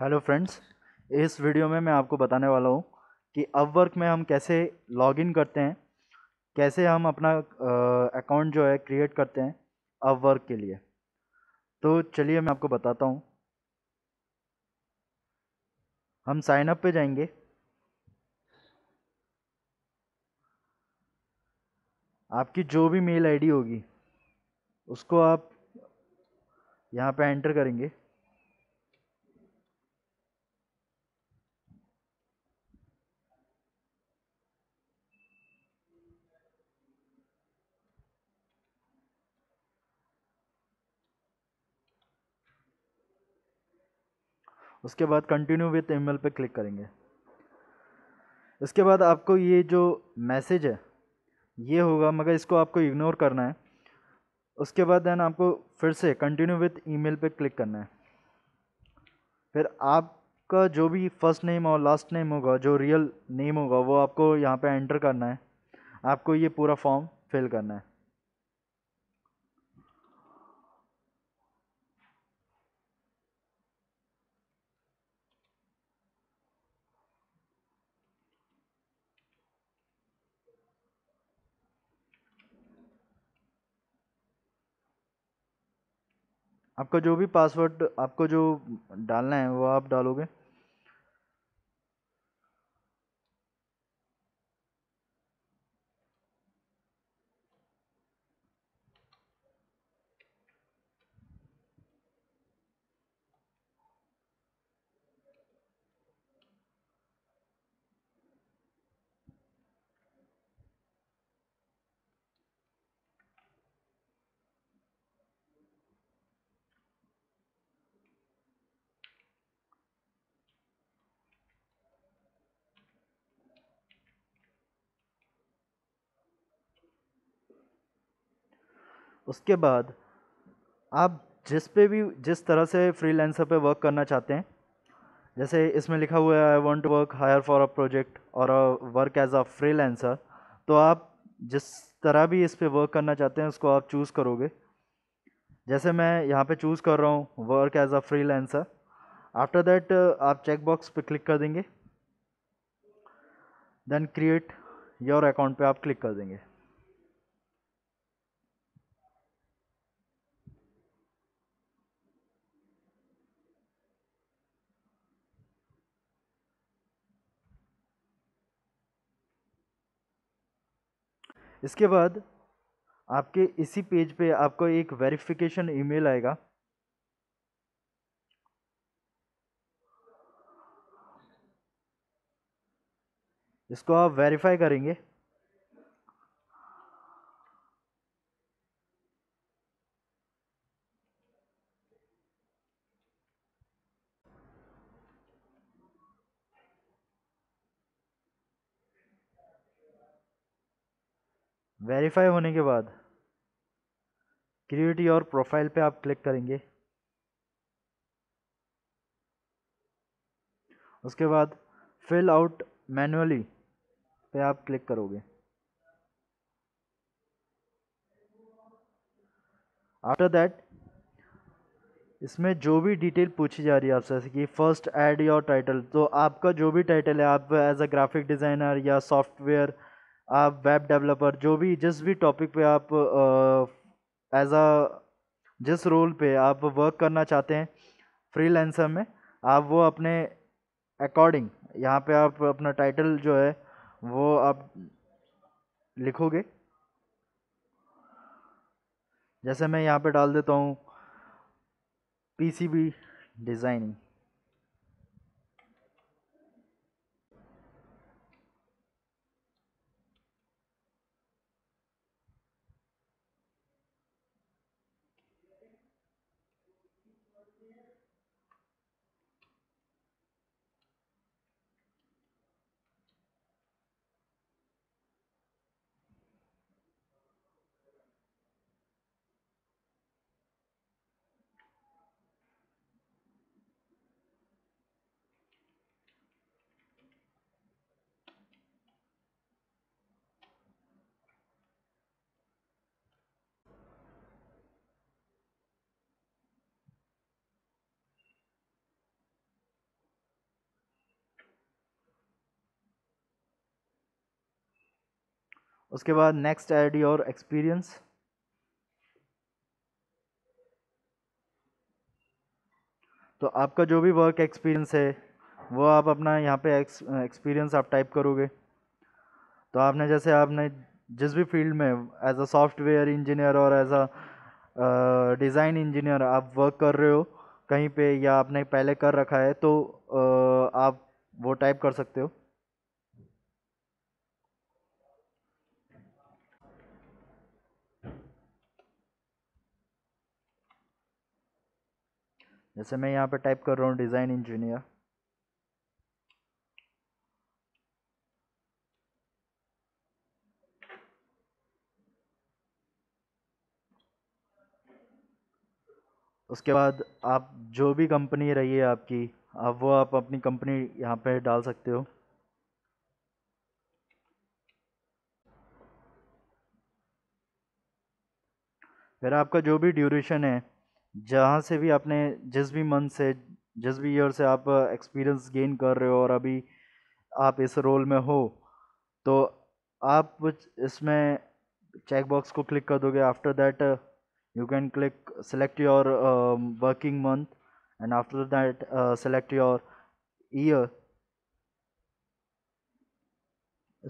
hello friends इस video में मैं आपको बताने वाला हूँ कि अपवर्क में हम कैसे लॉगिन करते हैं कैसे हम अपना अकाउंट जो है क्रिएट करते हैं अपवर्क के लिए तो चलिए मैं आपको बताता हूँ हम साइन अप पे जाएंगे आपकी जो भी मेल आईडी होगी उसको आप यहाँ पे एंटर करेंगे उसके बाद कंटिन्यू विथ ईमेल पे क्लिक करेंगे इसके बाद आपको ये जो मैसेज है ये होगा मगर इसको आपको इग्नोर करना है उसके बाद देन आपको फिर से कंटिन्यू विथ ईमेल पे क्लिक करना है फिर आपका जो भी फर्स्ट नेम और लास्ट नेम होगा जो रियल नेम होगा वो आपको यहाँ पे एंटर करना है आपको ये पूरा फॉर्म फिल करना है आपका जो भी पासवर्ड आपको जो डालना है वो आप डालोगे उसके बाद आप जिस पे भी जिस तरह से फ्रीलांसर पे वर्क करना चाहते हैं जैसे इसमें लिखा हुआ है I want to work hire for a project और a work as a freelancer तो आप जिस तरह भी इस पर वर्क करना चाहते हैं उसको आप चूज़ करोगे जैसे मैं यहाँ पे चूज़ कर रहा हूँ work as a freelancer after that आप चेक बॉक्स पे क्लिक कर देंगे देन क्रिएट योर अकाउंट पे आप क्लिक कर देंगे इसके बाद आपके इसी पेज पे आपको एक वेरिफिकेशन ईमेल आएगा इसको आप वेरीफाई करेंगे वेरीफाई होने के बाद क्रिएटी और प्रोफाइल पे आप क्लिक करेंगे उसके बाद फिल आउट मैनुअली पे आप क्लिक करोगे आफ्टर दैट इसमें जो भी डिटेल पूछी जा रही है आपसे जैसे कि फर्स्ट ऐड योर टाइटल तो आपका जो भी टाइटल है आप एज अ ग्राफिक डिज़ाइनर या सॉफ्टवेयर आप वेब डेवलपर जो भी जिस भी टॉपिक पे आप एज अ जिस रोल पे आप वर्क करना चाहते हैं फ्रीलांसर में आप वो अपने अकॉर्डिंग यहाँ पे आप अपना टाइटल जो है वो आप लिखोगे जैसे मैं यहाँ पे डाल देता हूँ पीसीबी डिज़ाइनिंग उसके बाद नेक्स्ट ऐड योर एक्सपीरियंस तो आपका जो भी वर्क एक्सपीरियंस है वो आप अपना यहाँ पे एक्सपीरियंस आप टाइप करोगे तो आपने जैसे आपने जिस भी फील्ड में एज अ सॉफ्टवेयर इंजीनियर और एज अ डिज़ाइन इंजीनियर आप वर्क कर रहे हो कहीं पे या आपने पहले कर रखा है तो uh, आप वो टाइप कर सकते हो जैसे मैं यहाँ पे टाइप कर रहा हूँ डिज़ाइन इंजीनियर उसके बाद आप जो भी कंपनी रही है आपकी अब वो आप अपनी कंपनी यहाँ पे डाल सकते हो फिर आपका जो भी ड्यूरेशन है जहाँ से भी आपने जिस भी मंथ से जिस भी ईयर से आप एक्सपीरियंस गेन कर रहे हो और अभी आप इस रोल में हो तो आप इसमें चेक बॉक्स को क्लिक कर दोगे after that you can click select your working month and after that select your year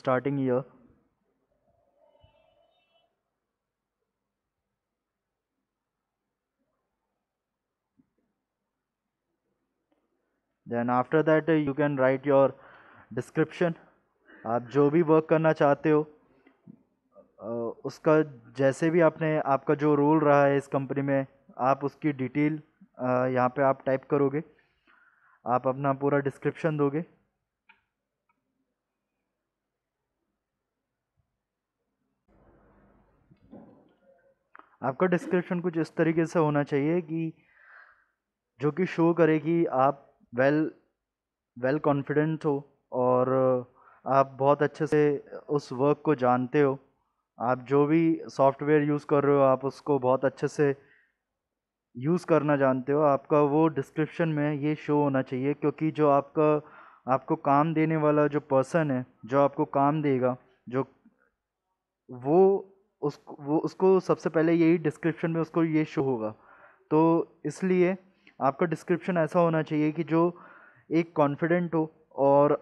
starting year then after that you can write your description आप जो भी वर्क करना चाहते हो uh, उसका जैसे भी आपने आपका जो रोल रहा है इस कंपनी में आप उसकी डिटेल uh, यहाँ पे आप टाइप करोगे आप अपना पूरा डिस्क्रिप्शन दोगे आपका डिस्क्रिप्शन कुछ इस तरीके से होना चाहिए कि जो कि शो करे कि आप वेल वेल कॉन्फिडेंट हो और uh, आप बहुत अच्छे से उस वर्क को जानते हो आप जो भी सॉफ्टवेयर यूज़ कर रहे हो आप उसको बहुत अच्छे से यूज़ करना जानते हो आपका वो डिस्क्रिप्शन में ये शो होना चाहिए क्योंकि जो आपका आपको काम देने वाला जो पर्सन है जो आपको काम देगा जो वो उस वो उसको सबसे पहले यही डिस्क्रिप्शन में उसको ये शो होगा तो इसलिए आपका डिस्क्रिप्शन ऐसा होना चाहिए कि जो एक कॉन्फिडेंट हो और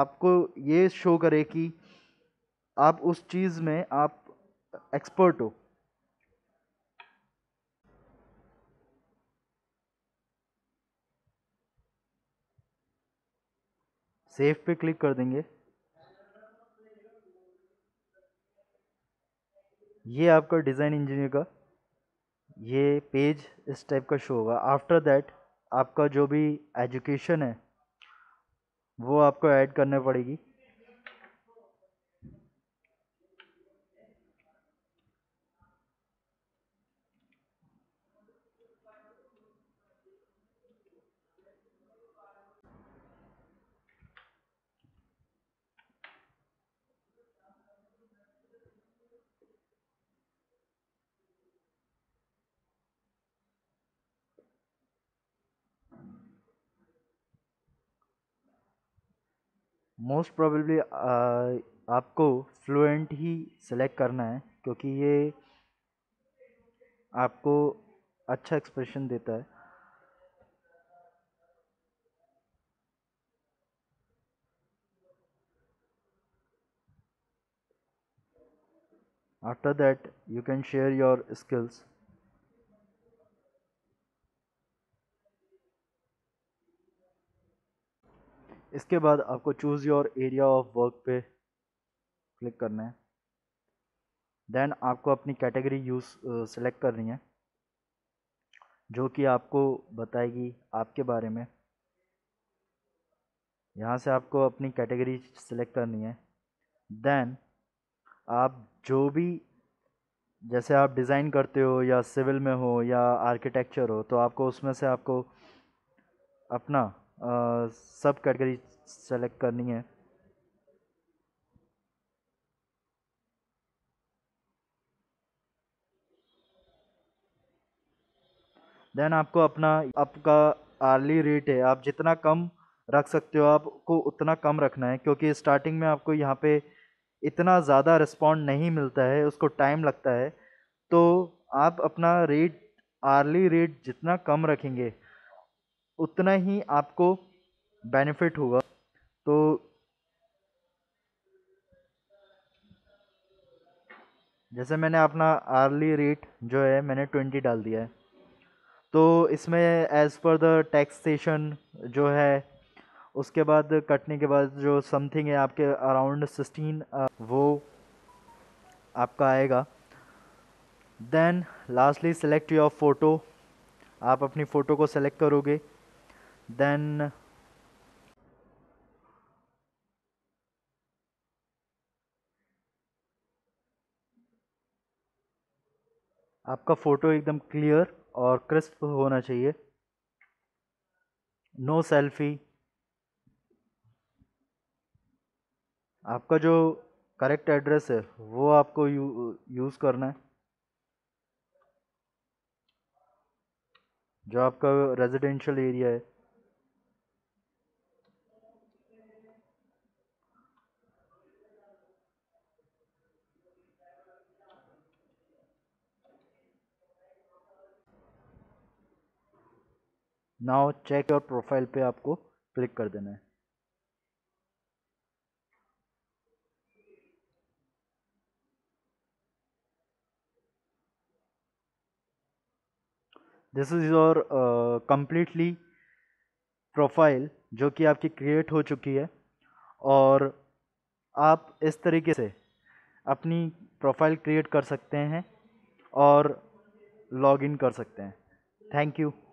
आपको ये शो करे कि आप उस चीज़ में आप एक्सपर्ट हो सेव पे क्लिक कर देंगे ये आपका डिज़ाइन इंजीनियर का ये पेज इस टाइप का शो होगा आफ्टर दैट आपका जो भी एजुकेशन है वो आपको ऐड करने पड़ेगी मोस्ट प्रोबेबली आपको फ्लुएंट ही सेलेक्ट करना है क्योंकि ये आपको अच्छा एक्सप्रेशन देता है after that you can share your skills इसके बाद आपको choose your area of work पे क्लिक करना है देन आपको अपनी कैटेगरी यूज़ सेलेक्ट करनी है जो कि आपको बताएगी आपके बारे में यहाँ से आपको अपनी कैटेगरी सेलेक्ट करनी है देन आप जो भी जैसे आप डिज़ाइन करते हो या सिविल में हो या आर्किटेक्चर हो तो आपको उसमें से आपको अपना सब कैटेगरी सेलेक्ट करनी है देन आपको अपना आपका आर्ली रेट है आप जितना कम रख सकते हो आपको उतना कम रखना है क्योंकि स्टार्टिंग में आपको यहाँ पे इतना ज़्यादा रिस्पॉन्ड नहीं मिलता है उसको टाइम लगता है तो आप अपना रेट आर्ली रेट जितना कम रखेंगे उतना ही आपको बेनिफिट होगा तो जैसे मैंने अपना आर्ली रेट जो है मैंने ट्वेंटी डाल दिया है तो इसमें एज़ पर द टैक्सेशन जो है उसके बाद कटने के बाद जो समथिंग है आपके अराउंड सिक्सटीन वो आपका आएगा then lastly select your photo आप अपनी फ़ोटो को सेलेक्ट करोगे then आपका फ़ोटो एकदम क्लियर और क्रिस्प होना चाहिए नो सेल्फी आपका जो करेक्ट एड्रेस है वो आपको यू, यूज़ करना है जो आपका रेजिडेंशियल एरिया है नाउ चेक योर प्रोफाइल पे आपको क्लिक कर देना है this is your completely profile जो कि आपकी क्रिएट हो चुकी है और आप इस तरीके से अपनी प्रोफाइल क्रिएट कर सकते हैं और लॉगिन कर सकते हैं थैंक यू